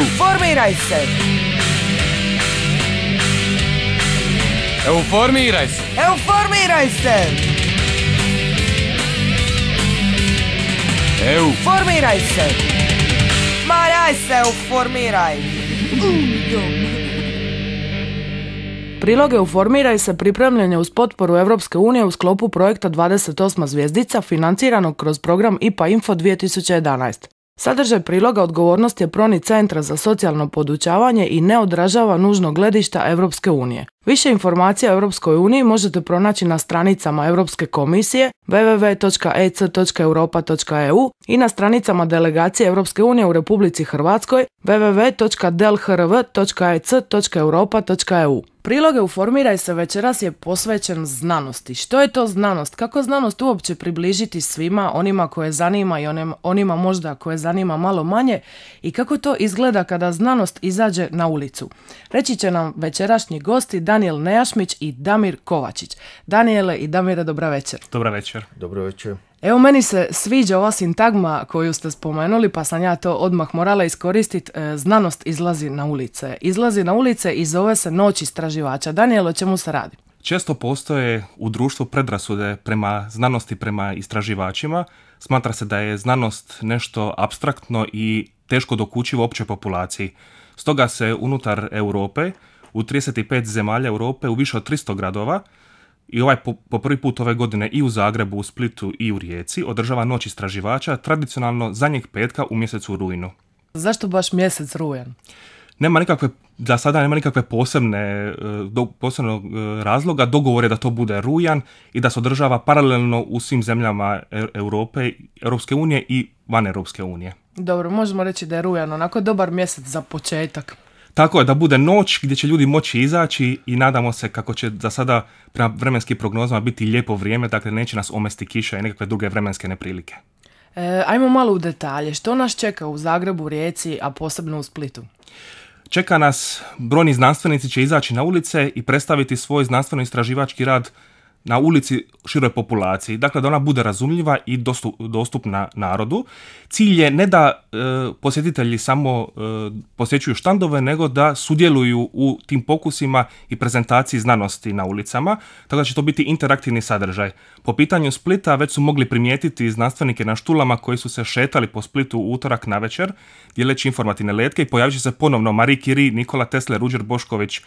Formiraj se! Euformiraj se! Euformiraj se! Euformiraj se! Ma daj se euformiraj! Priloge Uformiraj se pripremljen je uz potporu Europske unije u sklopu projekta 28 zvjezdica financiranog kroz program IPA Info 2011. Sadržaj priloga odgovornosti je proni Centra za socijalno podučavanje i ne odražava nužno gledišta Europske unije. Više informacija o Europskoj uniji možete pronaći na stranicama Europske komisije www.ec.europa.eu i na stranicama delegacije Europske unije u Republici Hrvatskoj www.delhrv.ec.europa.eu. Priloge u Formiraj se večeras je posvećen znanosti. Što je to znanost? Kako znanost uopće približiti svima, onima koje zanima i onima možda koje zanima malo manje? I kako to izgleda kada znanost izađe na ulicu? Reći će nam večerašnji gosti Daniel Nejašmić i Damir Kovačić. Daniele i Damire, dobra večer. Dobra večer. Dobro večer. Evo, meni se sviđa ova sintagma koju ste spomenuli, pa sam ja to odmah morala iskoristiti. E, znanost izlazi na ulice. Izlazi na ulice i zove se Noć istraživača. Daniel, o čemu se radi? Često postoje u društvu predrasude prema znanosti, prema istraživačima. Smatra se da je znanost nešto abstraktno i teško u općoj populaciji. Stoga se unutar Europe u 35 zemalja Europe u više od 300 gradova i ovaj po, prvi put ove godine i u Zagrebu, u Splitu i u Rijeci održava Noć istraživača tradicionalno zadnjeg petka u mjesecu rujnu. Zašto baš mjesec rujan? Nema nikakve, za sada nema nikakve posebne, e, do, posebnog e, razloga, dogovore da to bude rujan i da se održava paralelno u svim zemljama e, Europe, Europske unije i van Europske unije. Dobro, možemo reći da je rujan onako dobar mjesec za početak. Tako je, da bude noć gdje će ljudi moći izaći i nadamo se kako će za sada prema vremenskim prognozama biti lijepo vrijeme, dakle neće nas omesti kiša i nekakve druge vremenske neprilike. E, ajmo malo u detalje. Što nas čeka u Zagrebu, Rijeci, a posebno u Splitu? Čeka nas, brojni znanstvenici će izaći na ulice i predstaviti svoj znanstveno istraživački rad na ulici široj populaciji. Dakle, da ona bude razumljiva i dostupna narodu. Cilj je ne da e, posjetitelji samo e, posjećuju štandove, nego da sudjeluju u tim pokusima i prezentaciji znanosti na ulicama, tako da će to biti interaktivni sadržaj. Po pitanju Splita već su mogli primijetiti znanstvenike na štulama koji su se šetali po Splitu u utorak na večer, dijeleći informativne letke i pojavit će se ponovno Marie Curie, Nikola Tesla, Ruđer Bošković e,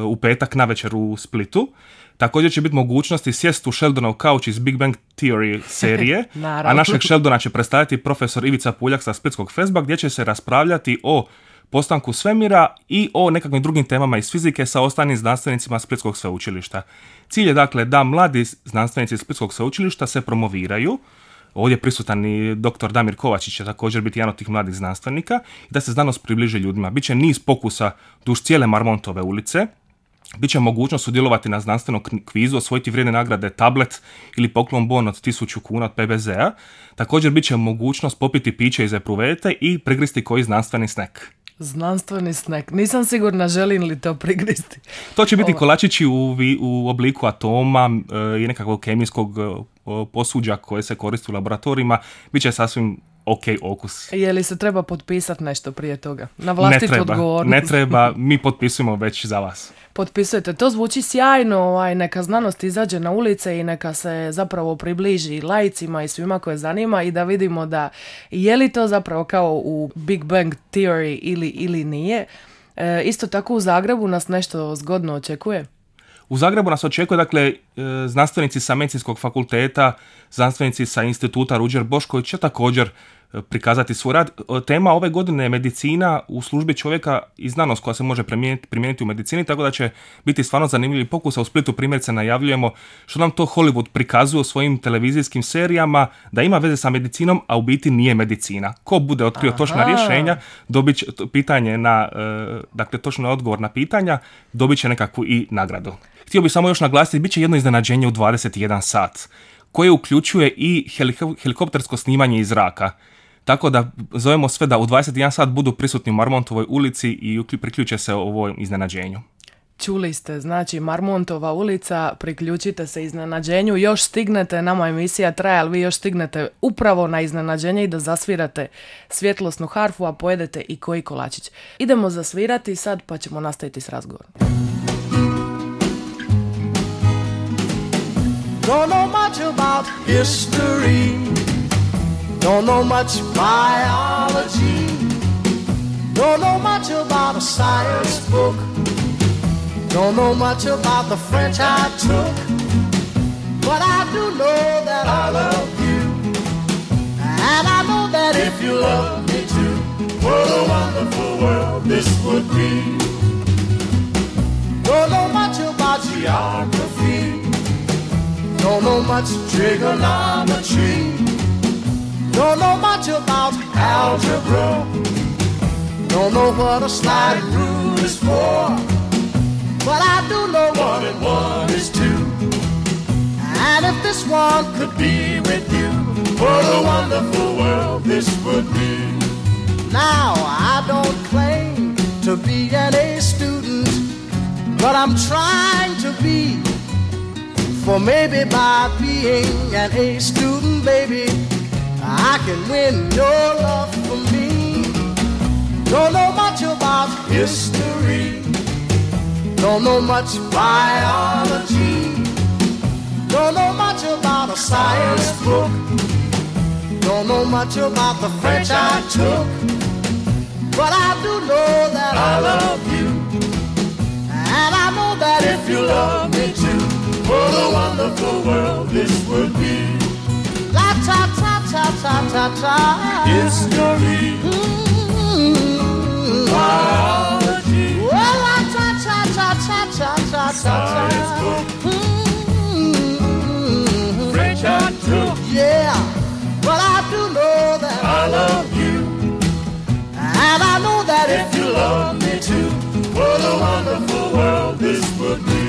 u petak na večer u Splitu. Također će biti mogućnosti sjest u Sheldonov kauč iz Big Bang Theory serije, a našeg Sheldona će predstaviti profesor Ivica Puljak sa Splitskog Fezba gdje će se raspravljati o postanku svemira i o nekakvim drugim temama iz fizike sa ostalim znanstvenicima Splitskog sveučilišta. Cilj je dakle da mladi znanstvenici Splitskog sveučilišta se promoviraju, ovdje prisutan i dr. Damir Kovačić će također biti jedan od tih mladih znanstvenika, i da se znanost približi ljudima. Biće niz pokusa duž cijele Marmontove ulice, će mogućnost sudjelovati na znanstvenom kvizu, osvojiti vrijedne nagrade tablet ili poklon bon od 1000 kuna od PBZ-a. Također bit će mogućnost popiti piće iz epruvete i prigristi koji znanstveni snack. Znanstveni snack. Nisam sigurna želim li to prigristi. To će biti kolačići u, u obliku atoma e, i nekakvog kemijskog e, posuđa koje se koristi u laboratorijima. Biće sasvim ok okus. Je li se treba potpisati nešto prije toga? Na vlastitu odgovornost? Ne treba, mi potpisujemo već za vas. Potpisujete, to zvuči sjajno, ovaj, neka znanost izađe na ulice i neka se zapravo približi lajcima i svima koje zanima i da vidimo da je li to zapravo kao u Big Bang Theory ili, ili nije. E, isto tako u Zagrebu nas nešto zgodno očekuje. U Zagrebu nas očekuje dakle e, znanstvenici sa Medicinskog fakulteta, znanstvenici sa Instituta Ruđer Bošković, će također prikazati svoj rad. Tema ove godine je medicina u službi čovjeka i znanost koja se može primijeniti, u medicini, tako da će biti stvarno zanimljivi pokusa. U Splitu primjerice najavljujemo što nam to Hollywood prikazuje u svojim televizijskim serijama da ima veze sa medicinom, a u biti nije medicina. Ko bude otkrio točna rješenja, dobit će pitanje na, e, dakle točno odgovor na pitanja, dobit će nekakvu i nagradu. Htio bih samo još naglasiti, bit će jedno iznenađenje u 21 sat koje uključuje i helikoptersko snimanje iz zraka. Tako da zovemo sve da u 21 sat budu prisutni u Marmontovoj ulici i priključe se ovom iznenađenju. Čuli ste, znači Marmontova ulica, priključite se iznenađenju, još stignete, nama emisija traje, ali vi još stignete upravo na iznenađenje i da zasvirate svjetlosnu harfu, a pojedete i koji kolačić. Idemo zasvirati sad pa ćemo nastaviti s razgovorom. Don't know much biology. Don't know much about a science book. Don't know much about the French I took. But I do know that I love you. And I know that if you love me too, what a wonderful world this would be. Don't know much about geography. Don't know much trigonometry. Don't know much about algebra. Don't know what a sliding rule is for. But I do know one and one is two. And if this one could be with you, what a wonderful world this would be. Now, I don't claim to be an A student, but I'm trying to be. For maybe by being an A student, baby. I can win your love for me. Don't know much about history. Don't know much biology. Don't know much about a science book. Don't know much about the French I took. But I do know that I love you. And I know that if you love me too, what a wonderful world this would be. La ta ta ta ta ta ta. History. Biology. Well, la ta ta ta ta ta ta ta ta. Yeah. Well, I do know that I love you. And I know that if you love me too, what a wonderful world this would be.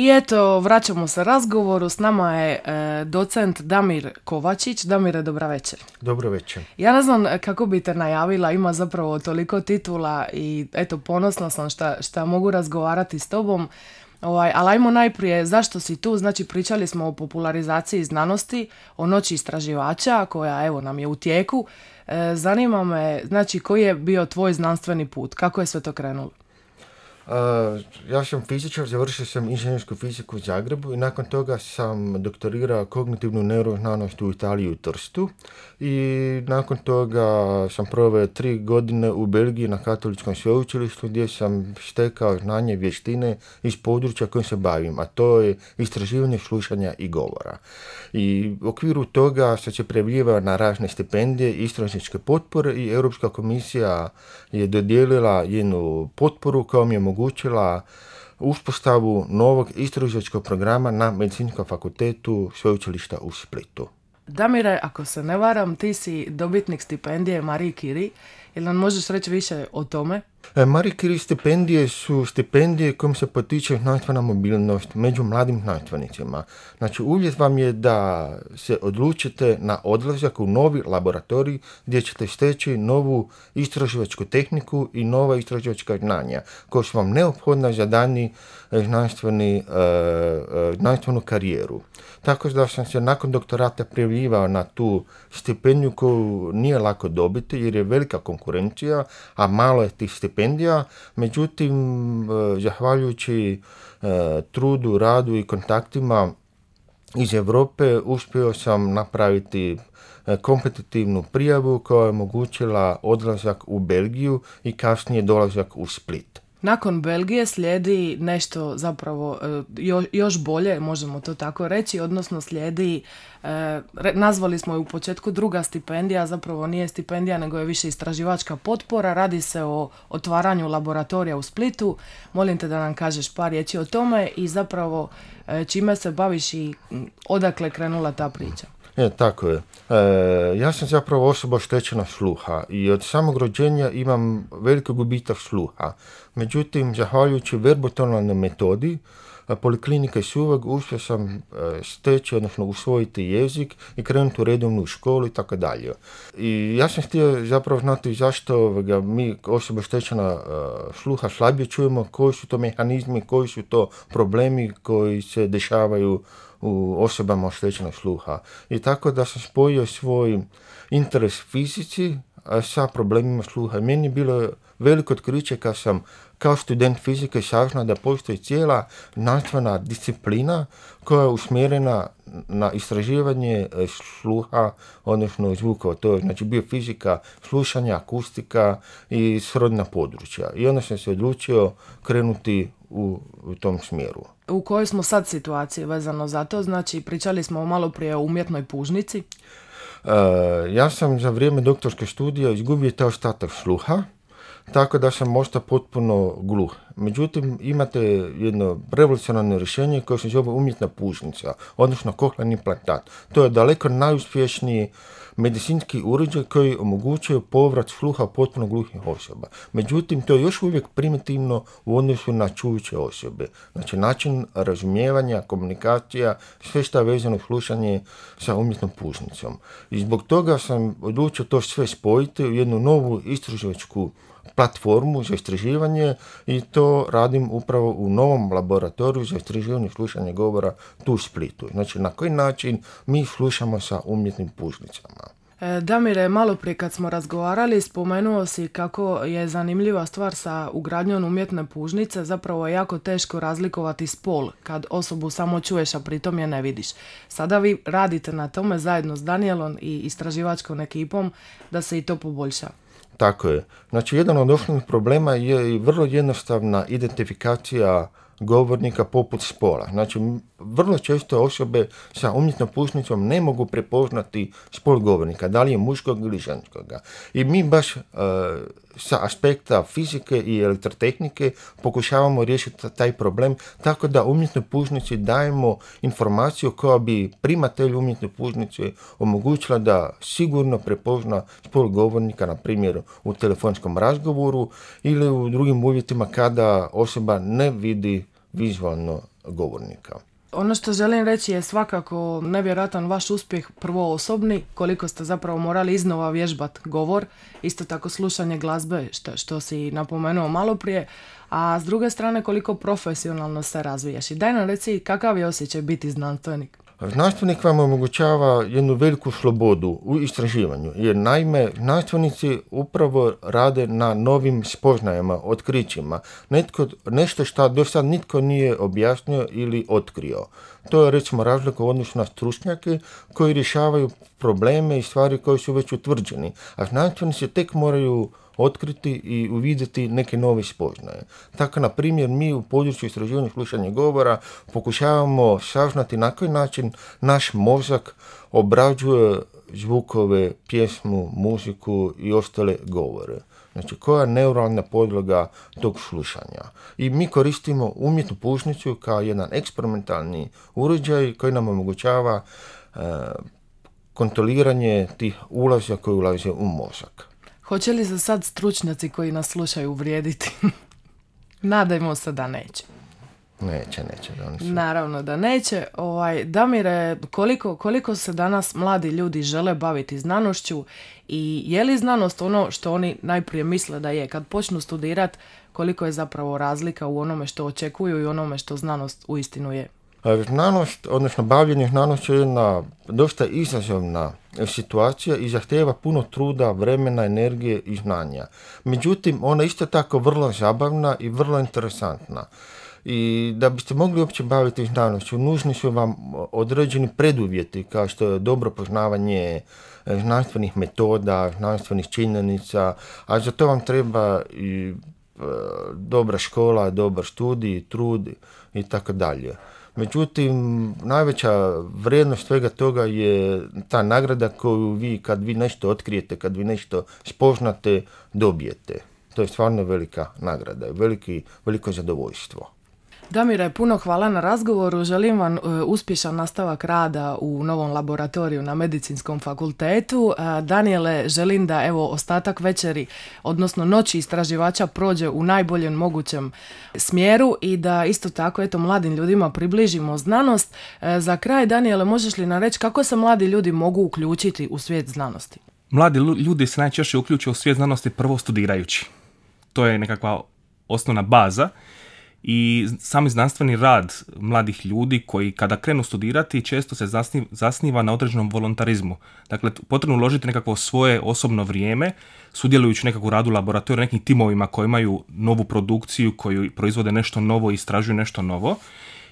I eto, vraćamo se razgovoru, s nama je e, docent Damir Kovačić. Damire, dobra večer. Dobro večer. Ja ne znam e, kako bi te najavila, ima zapravo toliko titula i eto, ponosna sam šta, šta mogu razgovarati s tobom. Ovaj, ali ajmo najprije, zašto si tu? Znači, pričali smo o popularizaciji znanosti, o noći istraživača, koja evo nam je u tijeku. E, zanima me, znači, koji je bio tvoj znanstveni put? Kako je sve to krenulo? ja sam fizičar, završio sam inženjersku fiziku u Zagrebu i nakon toga sam doktorirao kognitivnu neuroznanost u Italiji u Trstu i nakon toga sam proveo tri godine u Belgiji na katoličkom sveučilištu gdje sam stekao znanje vještine iz područja kojim se bavim, a to je istraživanje slušanja i govora. I u okviru toga se će na razne stipendije, istražničke potpore i Europska komisija je dodijelila jednu potporu mi je mogu omogućila uspostavu novog istraživačkog programa na Medicinskom fakultetu sveučilišta u Splitu. Damire, ako se ne varam, ti si dobitnik stipendije Marie Curie. Jel nam možeš reći više o tome? E, Marie Curie stipendije su stipendije kojim se potiče znanstvena mobilnost među mladim znanstvenicima. Znači uvjet vam je da se odlučite na odlazak u novi laboratorij gdje ćete steći novu istraživačku tehniku i nova istraživačka znanja koja su vam neophodna za danji e, znanstveni, e, znanstvenu karijeru. Tako da sam se nakon doktorata prijavljivao na tu stipendiju koju nije lako dobiti jer je velika konkurencija, a malo je tih stipendija stipendija, međutim, eh, zahvaljujući eh, trudu, radu i kontaktima iz Europe uspio sam napraviti eh, kompetitivnu prijavu koja je omogućila odlazak u Belgiju i kasnije dolazak u Split. Nakon Belgije slijedi nešto zapravo e, još bolje, možemo to tako reći, odnosno slijedi, e, nazvali smo je u početku druga stipendija, zapravo nije stipendija nego je više istraživačka potpora, radi se o otvaranju laboratorija u Splitu, molim te da nam kažeš par riječi o tome i zapravo e, čime se baviš i odakle krenula ta priča. E, tako je. E, ja sam zapravo osoba oštećena sluha i od samog rođenja imam veliki gubitak sluha. Međutim, zahvaljujući verbotonalnoj metodi, e, i Suvag uspio sam e, steći, odnosno usvojiti jezik i krenuti u redovnu školu i tako dalje. I ja sam htio zapravo znati zašto mi osoba štečena sluha slabije čujemo, koji su to mehanizmi, koji su to problemi koji se dešavaju u osobama oštećenog sluha. I tako da sam spojio svoj interes fizici sa problemima sluha. Meni je bilo veliko otkriće kad sam kao student fizike saznao da postoji cijela znanstvena disciplina koja je usmjerena na istraživanje e, sluha, odnosno zvukova. To je znači fizika slušanja, akustika i srodna područja. I onda sam se odlučio krenuti u, u tom smjeru. U kojoj smo sad situaciji vezano za to? Znači, pričali smo malo prije o umjetnoj pužnici. E, ja sam za vrijeme doktorske studije izgubio taj ostatak sluha, tako da sam možda potpuno gluh međutim imate jedno revolucionarno rješenje koje se zove umjetna pužnica, odnosno kohlearni implantat. To je daleko najuspješniji medicinski uređaj koji omogućuje povrat sluha potpuno gluhih osoba. Međutim, to je još uvijek primitivno u odnosu na čujuće osobe. Znači, način razumijevanja, komunikacija, sve što je vezano slušanje sa umjetnom pužnicom. I zbog toga sam odlučio to sve spojiti u jednu novu istraživačku platformu za istraživanje i to radim upravo u novom laboratoriju za istraživanje slušanja govora tu u Splitu. Znači na koji način mi slušamo sa umjetnim pužnicama. E, Damire, malo prije kad smo razgovarali spomenuo si kako je zanimljiva stvar sa ugradnjom umjetne pužnice, zapravo je jako teško razlikovati spol kad osobu samo čuješ, a pritom je ne vidiš. Sada vi radite na tome zajedno s Danielom i istraživačkom ekipom da se i to poboljša. Tako je. Znači, jedan od osnovnih problema je i vrlo jednostavna identifikacija govornika poput spola. Znači, vrlo često osobe sa umjetnom pušnicom ne mogu prepoznati spol govornika, da li je muškog ili ženskog. I mi baš e, sa aspekta fizike i elektrotehnike pokušavamo riješiti taj problem tako da umjetnoj pužnici dajemo informaciju koja bi primatelj umjetne pužnice omogućila da sigurno prepozna spol govornika, na primjer u telefonskom razgovoru ili u drugim uvjetima kada osoba ne vidi vizualno govornika. Ono što želim reći je svakako nevjerojatan vaš uspjeh prvo osobni, koliko ste zapravo morali iznova vježbati govor, isto tako slušanje glazbe što, što si napomenuo malo prije, a s druge strane koliko profesionalno se razvijaš. I daj nam reci kakav je osjećaj biti znanstvenik. Znanstvenik vam omogućava jednu veliku slobodu u istraživanju, jer naime znanstvenici upravo rade na novim spoznajama, otkrićima, netko, nešto što do sad nitko nije objasnio ili otkrio. To je recimo razlika u odnosu na stručnjake koji rješavaju probleme i stvari koje su već utvrđeni, a znanstvenici tek moraju otkriti i uvidjeti neke nove spoznaje. Tako, na primjer, mi u području istraživanja slušanja govora pokušavamo saznati na koji način naš mozak obrađuje zvukove, pjesmu, muziku i ostale govore. Znači, koja je neuralna podloga tog slušanja. I mi koristimo umjetnu pušnicu kao jedan eksperimentalni uređaj koji nam omogućava eh, kontroliranje tih ulaza koji ulaze u mozak. Hoće li se sad stručnjaci koji nas slušaju uvrijediti? Nadajmo se da neće. Neće, neće. Da Naravno da neće. Ovaj, Damire, koliko, koliko se danas mladi ljudi žele baviti znanošću i je li znanost ono što oni najprije misle da je? Kad počnu studirat, koliko je zapravo razlika u onome što očekuju i onome što znanost uistinu je? Znanost, odnosno bavljenje znanosti je jedna dosta izazovna situacija i zahtjeva puno truda, vremena, energije i znanja. Međutim, ona isto tako vrlo zabavna i vrlo interesantna. I da biste mogli uopće baviti znanošću, nužni su vam određeni preduvjeti kao što je dobro poznavanje znanstvenih metoda, znanstvenih činjenica, a za to vam treba i e, dobra škola, dobar studij, trud i tako dalje. Međutim, najveća vrijednost svega toga je ta nagrada koju vi kad vi nešto otkrijete, kad vi nešto spoznate, dobijete. To je stvarno velika nagrada, veliki, veliko zadovoljstvo. Damire, puno hvala na razgovoru. Želim vam e, uspješan nastavak rada u novom laboratoriju na Medicinskom fakultetu. E, Danijele, želim da evo ostatak večeri, odnosno noći istraživača prođe u najboljem mogućem smjeru i da isto tako eto mladim ljudima približimo znanost. E, za kraj, Daniele, možeš li nam reći kako se mladi ljudi mogu uključiti u svijet znanosti? Mladi ljudi se najčešće uključuju u svijet znanosti prvo studirajući. To je nekakva osnovna baza i sami znanstveni rad mladih ljudi koji kada krenu studirati često se zasniva na određenom volontarizmu. Dakle, potrebno uložiti nekakvo svoje osobno vrijeme, sudjelujući nekakvu radu laboratoriju, nekim timovima koji imaju novu produkciju, koji proizvode nešto novo, i istražuju nešto novo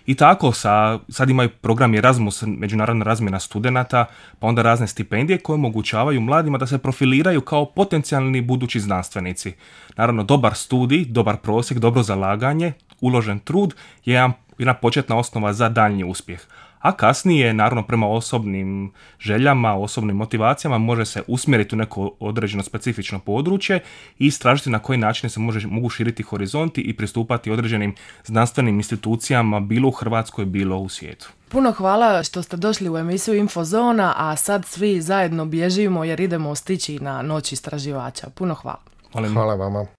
i tako, sa, sad imaju program Erasmus, međunarodna razmjena studenata, pa onda razne stipendije koje omogućavaju mladima da se profiliraju kao potencijalni budući znanstvenici. Naravno, dobar studij, dobar prosjek, dobro zalaganje, uložen trud je jedan, jedna početna osnova za daljnji uspjeh a kasnije, naravno prema osobnim željama, osobnim motivacijama, može se usmjeriti u neko određeno specifično područje i istražiti na koji način se može, mogu širiti horizonti i pristupati određenim znanstvenim institucijama, bilo u Hrvatskoj, bilo u svijetu. Puno hvala što ste došli u emisiju Infozona, a sad svi zajedno bježimo jer idemo stići na noć istraživača. Puno hvala. Hvala, hvala vama.